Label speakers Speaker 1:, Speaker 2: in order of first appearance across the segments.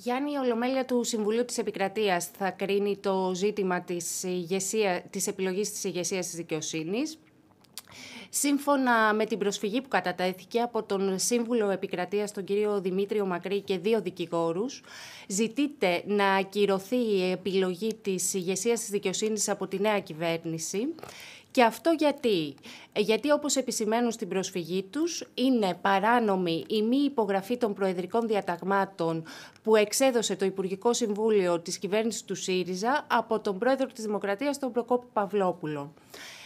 Speaker 1: Γιάννη, η Ολομέλεια του Συμβουλίου της Επικρατείας θα κρίνει το ζήτημα της, ηγεσία, της επιλογής της ηγεσίας της δικαιοσύνης. Σύμφωνα με την προσφυγή που κατατέθηκε από τον Σύμβουλο Επικρατείας, τον κύριο Δημήτριο Μακρύ και δύο δικηγόρους, ζητείται να ακυρωθεί η επιλογή της ηγεσίας της δικαιοσύνης από τη νέα κυβέρνηση. Και αυτό γιατί. Γιατί όπως επισημαίνουν στην προσφυγή τους είναι παράνομη η μη υπογραφή των προεδρικών διαταγμάτων που εξέδωσε το Υπουργικό Συμβούλιο της κυβέρνησης του ΣΥΡΙΖΑ από τον πρόεδρο της Δημοκρατίας τον Προκόπη Παυλόπουλο.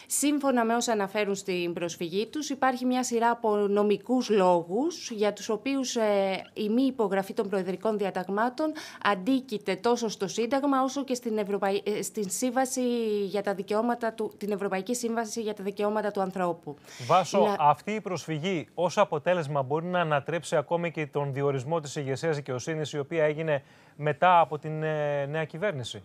Speaker 1: Σύμφωνα με όσα αναφέρουν στην προσφυγή τους, υπάρχει μια σειρά από νομικούς λόγους για τους οποίους ε, η μη υπογραφή των προεδρικών διαταγμάτων αντίκειται τόσο στο Σύνταγμα όσο και στην, ε, στην σύμβαση για τα δικαιώματα του... την Ευρωπαϊκή Σύμβαση για τα Δικαιώματα του Ανθρώπου.
Speaker 2: Βάσο, αυτή η προσφυγή ως αποτέλεσμα μπορεί να ανατρέψει ακόμη και τον διορισμό της ηγεσίας δικαιοσύνης η οποία έγινε μετά από την ε, νέα κυβέρνηση.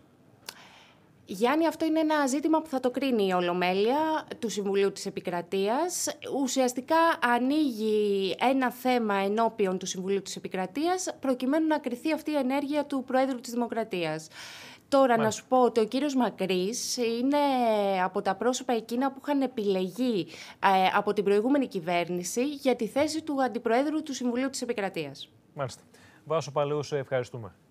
Speaker 1: Γιάννη, αυτό είναι ένα ζήτημα που θα το κρίνει η Ολομέλεια του Συμβουλίου της Επικρατείας. Ουσιαστικά ανοίγει ένα θέμα ενώπιον του Συμβουλίου της Επικρατείας προκειμένου να κριθεί αυτή η ενέργεια του Προέδρου της Δημοκρατίας. Τώρα να σου πω ότι ο κύριος Μακρύς είναι από τα πρόσωπα εκείνα που είχαν επιλεγεί ε, από την προηγούμενη κυβέρνηση για τη θέση του Αντιπροέδρου του Συμβουλίου της Επικρατείας.
Speaker 2: Μάλιστα. Βάσο Παλαιού, ευχαριστούμε.